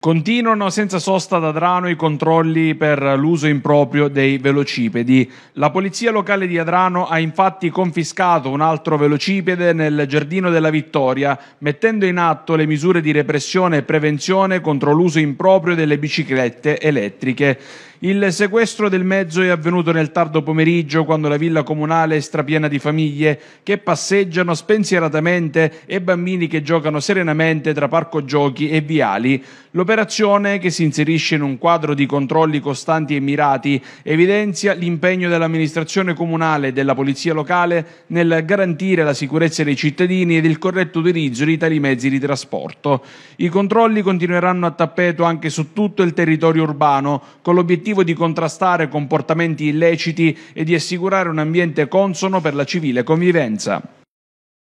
Continuano senza sosta ad Adrano i controlli per l'uso improprio dei velocipedi. La polizia locale di Adrano ha infatti confiscato un altro velocipede nel Giardino della Vittoria, mettendo in atto le misure di repressione e prevenzione contro l'uso improprio delle biciclette elettriche. Il sequestro del mezzo è avvenuto nel tardo pomeriggio quando la villa comunale è strapiena di famiglie che passeggiano spensieratamente e bambini che giocano serenamente tra parco giochi e viali. L'operazione, che si inserisce in un quadro di controlli costanti e mirati, evidenzia l'impegno dell'amministrazione comunale e della polizia locale nel garantire la sicurezza dei cittadini ed il corretto utilizzo di tali mezzi di trasporto. I controlli continueranno a tappeto anche su tutto il territorio urbano con l'obiettivo l'obiettivo di contrastare comportamenti illeciti e di assicurare un ambiente consono per la civile convivenza.